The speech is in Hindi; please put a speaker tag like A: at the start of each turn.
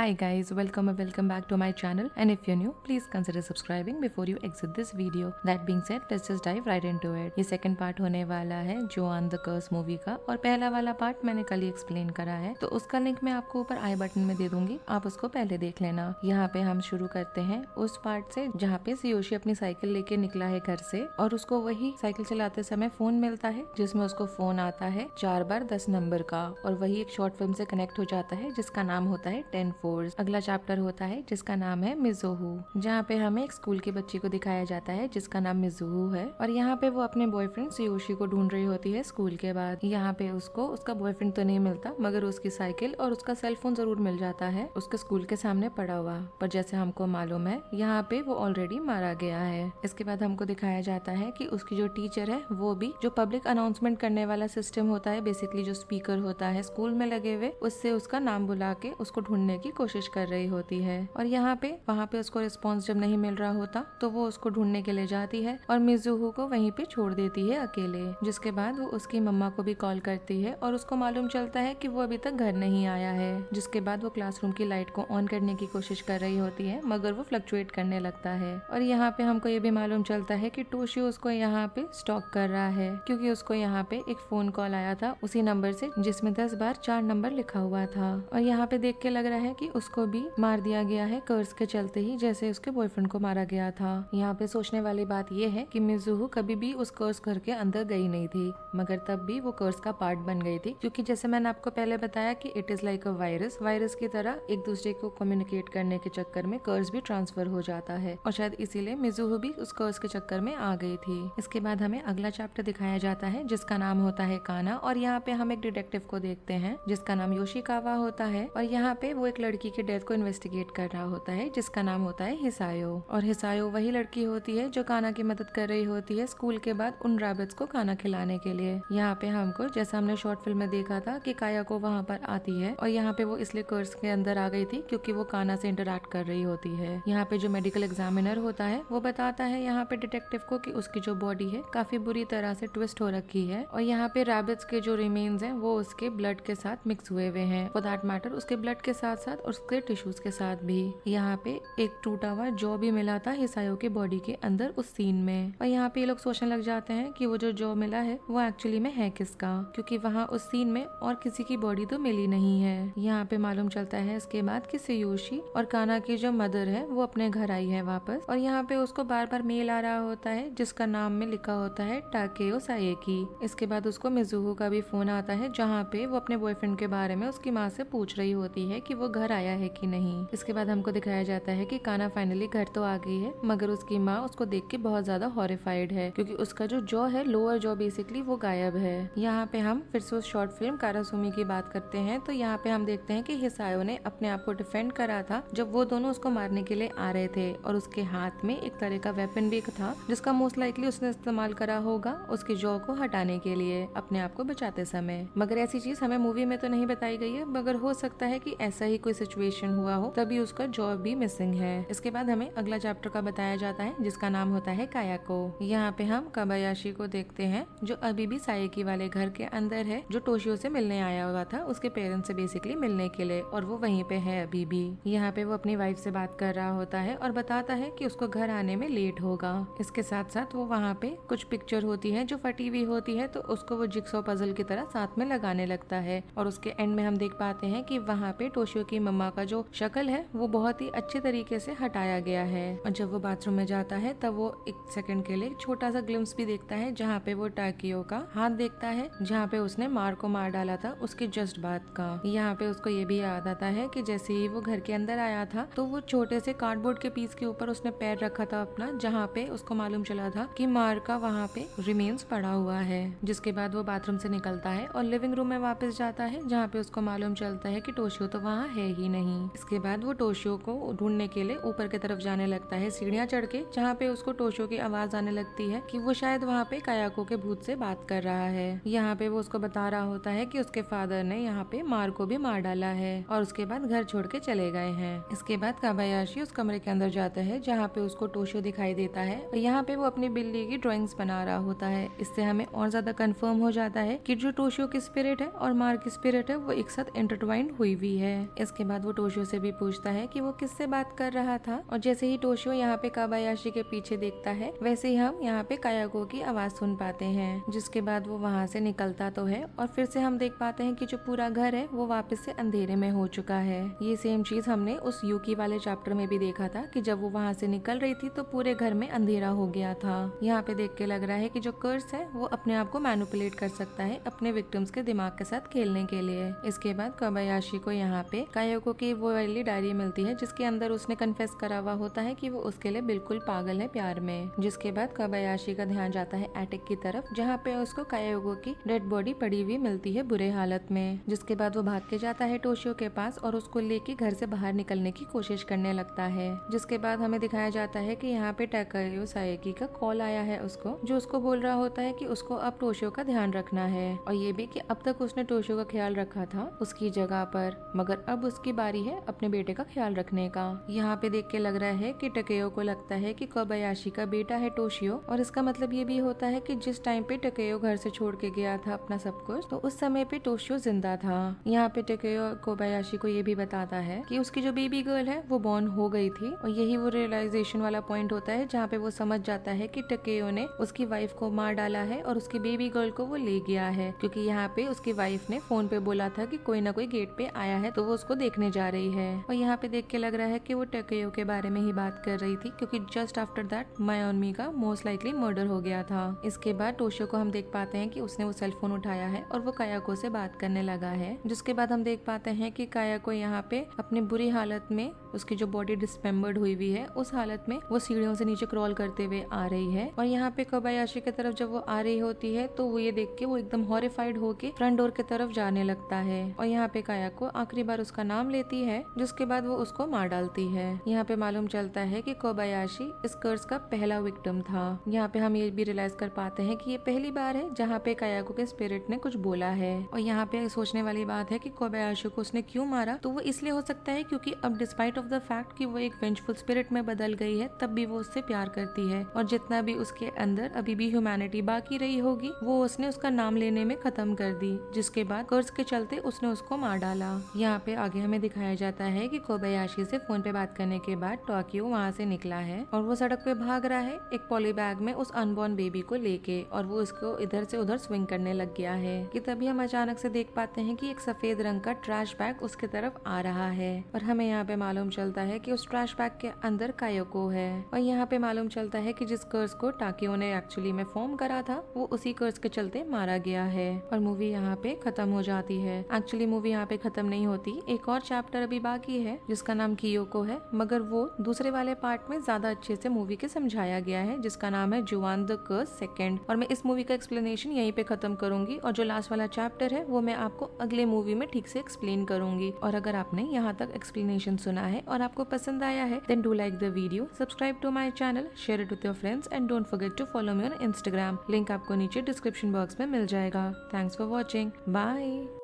A: Hi guys, welcome or welcome back to my channel and if you're new, please consider subscribing before you exit this video. That being said, let's just dive right into it. ये second part होने वाला है जो ऑन द कर्स मूवी का और पहला वाला पार्ट मैंने कल ही एक्सप्लेन करा है तो उसका लिंक मैं आपको ऊपर आई बटन में दे दूंगी आप उसको पहले देख लेना यहाँ पे हम शुरू करते हैं उस पार्ट से जहाँ पे सियोशी अपनी साइकिल लेके निकला है घर से और उसको वही साइकिल चलाते समय फोन मिलता है जिसमे उसको फोन आता है चार बार दस नंबर का और वही एक शॉर्ट फिल्म से कनेक्ट हो जाता है जिसका नाम होता है टेन फोर कोर्स अगला चैप्टर होता है जिसका नाम है मिजोहू जहाँ पे हमें एक स्कूल की बच्ची को दिखाया जाता है जिसका नाम मिजोहू है और यहाँ पे वो अपने बॉयफ्रेंड सियोशी को ढूंढ रही होती है स्कूल के बाद यहाँ पे उसको उसका बॉयफ्रेंड तो नहीं मिलता मगर उसकी साइकिल और उसका फोन जरूर मिल जाता है उसके स्कूल के सामने पड़ा हुआ पर जैसे हमको मालूम है यहाँ पे वो ऑलरेडी मारा गया है इसके बाद हमको दिखाया जाता है की उसकी जो टीचर है वो भी जो पब्लिक अनाउंसमेंट करने वाला सिस्टम होता है बेसिकली जो स्पीकर होता है स्कूल में लगे हुए उससे उसका नाम बुला के उसको ढूंढने की कोशिश कर रही होती है और यहाँ पे वहाँ पे उसको रिस्पॉन्स जब नहीं मिल रहा होता तो वो उसको ढूंढने के लिए जाती है और मिजुहू को वहीं पे छोड़ देती है अकेले जिसके बाद वो उसकी मम्मा को भी कॉल करती है और उसको मालूम चलता है की वो अभी तक घर नहीं आया है जिसके बाद वो क्लासरूम की लाइट को ऑन करने की कोशिश कर रही होती है मगर वो फ्लक्चुएट करने लगता है और यहाँ पे हमको ये भी मालूम चलता है की टोशी उसको यहाँ पे स्टॉक कर रहा है क्योंकि उसको यहाँ पे एक फोन कॉल आया था उसी नंबर से जिसमें दस बार चार नंबर लिखा हुआ था और यहाँ पे देख के लग रहा है कि थी उसको भी मार दिया गया है कर्ज के चलते ही जैसे उसके बॉयफ्रेंड को मारा गया था यहाँ पे सोचने वाली बात यह है कि मिजुह कभी भी उस कर्ज घर के अंदर गई नहीं थी मगर तब भी वो कर्ज का पार्ट बन गई थी क्योंकि जैसे मैंने आपको पहले बताया कि it is like a virus virus की तरह एक दूसरे को कम्युनिकेट करने के चक्कर में कर्ज भी ट्रांसफर हो जाता है और शायद इसीलिए मिजुह भी उस कर्ज के चक्कर में आ गई थी इसके बाद हमें अगला चैप्टर दिखाया जाता है जिसका नाम होता है काना और यहाँ पे हम एक डिटेक्टिव को देखते हैं जिसका नाम योशिकावा होता है और यहाँ पे वो एक लड़की लड़की के डेथ को इन्वेस्टिगेट कर रहा होता है जिसका नाम होता है हिसायो और हिसायो वही लड़की होती है जो काना की मदद कर रही होती है स्कूल के बाद उन रैबिट्स को खाना खिलाने के लिए यहाँ पे हमको जैसा हमने शॉर्ट फिल्म में देखा था की काया को वहाँ पर आती है और यहाँ पे वो इसलिए कर्स के अंदर आ गई थी क्यूँकी वो काना से इंटरेक्ट कर रही होती है यहाँ पे जो मेडिकल एग्जामिनर होता है वो बताता है यहाँ पे डिटेक्टिव को की उसकी जो बॉडी है काफी बुरी तरह से ट्विस्ट हो रखी है और यहाँ पे रैबिट्स के जो रिमेन्स है वो उसके ब्लड के साथ मिक्स हुए हुए हैं फॉर दैट मैटर उसके ब्लड के साथ साथ उसके टिश्यूज के साथ भी यहाँ पे एक टूटा हुआ जॉ भी मिला था हिसायो के बॉडी के अंदर उस सीन में और यहाँ पे ये लोग सोचने लग जाते हैं कि वो जो जॉ मिला है वो एक्चुअली में है किसका क्योंकि वहाँ उस सीन में और किसी की बॉडी तो मिली नहीं है यहाँ पे मालूम चलता है इसके बाद की सयोशी और काना की जो मदर है वो अपने घर आई है वापस और यहाँ पे उसको बार बार मेल आ रहा होता है जिसका नाम में लिखा होता है टाके सायेकी इसके बाद उसको मिजुहो का भी फोन आता है जहाँ पे वो अपने बॉयफ्रेंड के बारे में उसकी माँ से पूछ रही होती है कि वो घर आया है कि नहीं इसके बाद हमको दिखाया जाता है कि काना फाइनली घर तो आ गई है मगर उसकी माँ उसको देख के बहुत ज्यादा हॉरिफाइड है क्योंकि उसका जो जॉ है लोअर जॉ बेसिकली वो गायब है यहाँ पे हम फिर से उस शॉर्ट फिल्म कारासूमी की बात करते हैं तो यहाँ पे हम देखते हैं कि हिसायो ने अपने आप को डिफेंड करा था जब वो दोनों उसको मारने के लिए आ रहे थे और उसके हाथ में एक तरह का वेपन भी था जिसका मोस्ट लाइकली उसने इस्तेमाल करा होगा उसके जॉ को हटाने के लिए अपने आप को बचाते समय मगर ऐसी चीज हमें मूवी में तो नहीं बताई गई है मगर हो सकता है की ऐसा ही कोई सिचुएशन हुआ हो तभी उसका जॉब भी मिसिंग है इसके बाद हमें अगला चैप्टर का बताया जाता है जिसका नाम होता है कायाको यहाँ पे हम कबायाशी को देखते हैं जो अभी भी साइकी वाले घर के अंदर है जो टोशियो से मिलने आया हुआ था उसके पेरेंट्स से बेसिकली मिलने के लिए और वो वहीं पे है अभी भी यहाँ पे वो अपनी वाइफ से बात कर रहा होता है और बताता है कि उसको घर आने में लेट होगा इसके साथ साथ वो वहाँ पे कुछ पिक्चर होती है जो फटी हुई होती है तो उसको वो जिक्सो पजल की तरह साथ में लगाने लगता है और उसके एंड में हम देख पाते हैं कि वहाँ पे टोशियो की मम्मा का जो शक्ल है वो बहुत ही अच्छे तरीके से हटाया गया है और जब वो बाथरूम में जाता है तब वो एक सेकंड के लिए छोटा सा ग्लिम्स भी देखता है जहाँ पे वो टाकियो का हाथ देखता है जहाँ पे उसने मार को मार डाला था उसके जस्ट बाद का यहाँ पे उसको ये भी याद आता है की जैसे ही वो घर के अंदर आया था तो वो छोटे से कार्डबोर्ड के पीस के ऊपर उसने पैर रखा था अपना जहाँ पे उसको मालूम चला था की मार का वहाँ पे रिमेन्स पड़ा हुआ है जिसके बाद वो बाथरूम से निकलता है और लिविंग रूम में वापस जाता है जहाँ पे उसको मालूम चलता है कि टोशियो तो वहाँ है मिलेगी नहीं इसके बाद वो टोशियो को ढूंढने के लिए ऊपर की तरफ जाने लगता है सीढ़ियाँ चढ़ के जहाँ पे उसको टोशियो की आवाज आने लगती है की वो शायद वहाँ पे कायाको के भूत से बात कर रहा है यहाँ पे वो उसको बता रहा होता है की उसके फादर ने यहाँ पे मार को भी मार डाला है और उसके बाद घर छोड़ के चले गए हैं इसके बाद काबायाशी उस कमरे के अंदर जाता है जहाँ पे उसको टोशो दिखाई देता है और यहाँ पे वो अपनी बिल्ली की ड्राइंग्स बना रहा होता है इससे हमें और ज्यादा कंफर्म हो जाता है कि जो टोशियो की स्पिरिट है और मार की स्पिरिट है वो एक साथ इंटरटवाइंड हुई हुई है इसके बाद वो टोशियो से भी पूछता है कि वो किससे बात कर रहा था और जैसे ही टोशियो यहाँ पे काबायाशी के पीछे देखता है वैसे ही हम यहाँ पे कायागो की आवाज सुन पाते हैं जिसके बाद वो वहाँ से निकलता तो है और फिर से हम देख पाते हैं कि जो पूरा घर है वो वापस से अंधेरे में हो चुका है ये सेम चीज हमने उस यूकी वाले चैप्टर में भी देखा था कि जब वो वहाँ से निकल रही थी तो पूरे घर में अंधेरा हो गया था यहाँ पे देख के लग रहा है की जो कर्स है वो अपने आप को मैनुपुलेट कर सकता है अपने विक्टिम्स के दिमाग के साथ खेलने के लिए इसके बाद कबायाशी को यहाँ पे कायो लोगों की वो वाली डायरी मिलती है जिसके अंदर उसने कन्फेस करा हुआ होता है कि वो उसके लिए बिल्कुल पागल है प्यार में जिसके बाद कबायाशी का ध्यान जाता है एटिक की तरफ जहाँ पे उसको कायोगो की डेड बॉडी पड़ी हुई मिलती है बुरे हालत में जिसके बाद वो भाग के जाता है टोशियो के पास और उसको लेके घर से बाहर निकलने की कोशिश करने लगता है जिसके बाद हमें दिखाया जाता है की यहाँ पे टैकयो सायकी का कॉल आया है उसको जो उसको बोल रहा होता है की उसको अब टोशियो का ध्यान रखना है और ये भी की अब तक उसने टोशियो का ख्याल रखा था उसकी जगह पर मगर अब उसकी की बारी है अपने बेटे का ख्याल रखने का यहाँ पे देख के लग रहा है कि टकेयो को लगता है कि कोबायाशी का बेटा है टोशियो और इसका मतलब ये भी होता है कि जिस टाइम पे टकेयो घर से छोड़ के गया था अपना सब कुछ तो उस समय पे टोशियो जिंदा था यहाँ पे टकेयो कोबायाशी को ये भी बताता है कि उसकी जो बेबी गर्ल है वो बॉर्न हो गई थी और यही वो रियलाइजेशन वाला पॉइंट होता है जहाँ पे वो समझ जाता है कि टकेयो ने उसकी वाइफ को मार डाला है और उसकी बेबी गर्ल को वो ले गया है क्योंकि यहाँ पे उसकी वाइफ ने फोन पे बोला था कि कोई ना कोई गेट पे आया है तो वो उसको देख देखने जा रही है और यहाँ पे देख के लग रहा है कि वो टेकयो के बारे में ही बात कर रही थी क्योंकि जस्ट आफ्टर दैट मायोनमी का मोस्ट लाइकली मर्डर हो गया था इसके बाद टोशो को हम देख पाते हैं कि उसने वो सेल फोन उठाया है और वो कायाको से बात करने लगा है जिसके बाद हम देख पाते हैं कि काया को यहाँ पे अपनी बुरी हालत में उसकी जो बॉडी डिस्पेम्बर्ड हुई हुई है उस हालत में वो सीढ़ियों से नीचे क्रॉल करते हुए आ रही है और यहाँ पे कबायाशी की तरफ जब वो आ रही होती है तो वो ये देख के वो एकदम हॉरिफाइड होके फ्रंट डोर की तरफ जाने लगता है और यहाँ पे काया को आखिरी बार उसका नाम लेती है जिसके बाद वो उसको मार डालती है यहाँ पे मालूम चलता है की कोबायाशी इस कर्ज का पहला विक्टम था यहाँ पे हम ये भी रियलाइज कर पाते हैं की ये पहली बार है जहाँ पे कायाको के स्पिरिट ने कुछ बोला है और यहाँ पे सोचने वाली बात है की कोबायाशी को उसने क्यूँ मारा तो वो इसलिए हो सकता है क्यूँकी अब despite spite of the fact कि वो एक वेंचफुल स्पिरिट में बदल गई है तब भी वो उससे प्यार करती है और जितना भी उसके अंदर अभी भी ह्यूमैनिटी बाकी रही होगी वो उसने उसका नाम लेने में खत्म कर दी जिसके बाद कर्ज के चलते उसने उसको मार डाला यहाँ पे आगे हमें दिखाया जाता है की कोबयाशी से फोन पे बात करने के बाद टोक्यो वहाँ से निकला है और वो सड़क पे भाग रहा है एक पॉली बैग में उस अनबोर्न बेबी को लेके और वो उसको इधर से उधर स्विंग करने लग गया है कि तभी हम अचानक से देख पाते हैं कि एक सफेद रंग का ट्रैश बैग उसके तरफ आ रहा है और हमें यहाँ पे मालूम मालूम चलता है कि उस ट्रैश बैग के अंदर कायोको है और यहाँ पे मालूम चलता है कि जिस कर्ज को टाकियो ने एक्चुअली में फॉर्म करा था वो उसी कर्ज के चलते मारा गया है और मूवी यहाँ पे खत्म हो जाती है एक्चुअली मूवी यहाँ पे खत्म नहीं होती एक और चैप्टर अभी बाकी है जिसका नाम कियोको है मगर वो दूसरे वाले पार्ट में ज्यादा अच्छे से मूवी के समझाया गया है जिसका नाम है जुआन द कर्ज सेकेंड और मैं इस मूवी का एक्सप्लेनेशन यहीं पे खत्म करूंगी और जो लास्ट वाला चैप्टर है वो मैं आपको अगले मूवी में ठीक से एक्सप्लेन करूंगी और अगर आपने यहाँ तक एक्सप्लेनेशन सुना है है और आपको पसंद आया है then do like the video subscribe to my channel share it with your friends and don't forget to follow me on Instagram link आपको नीचे डिस्क्रिप्शन बॉक्स में मिल जाएगा थैंक्स फॉर वॉचिंग बाय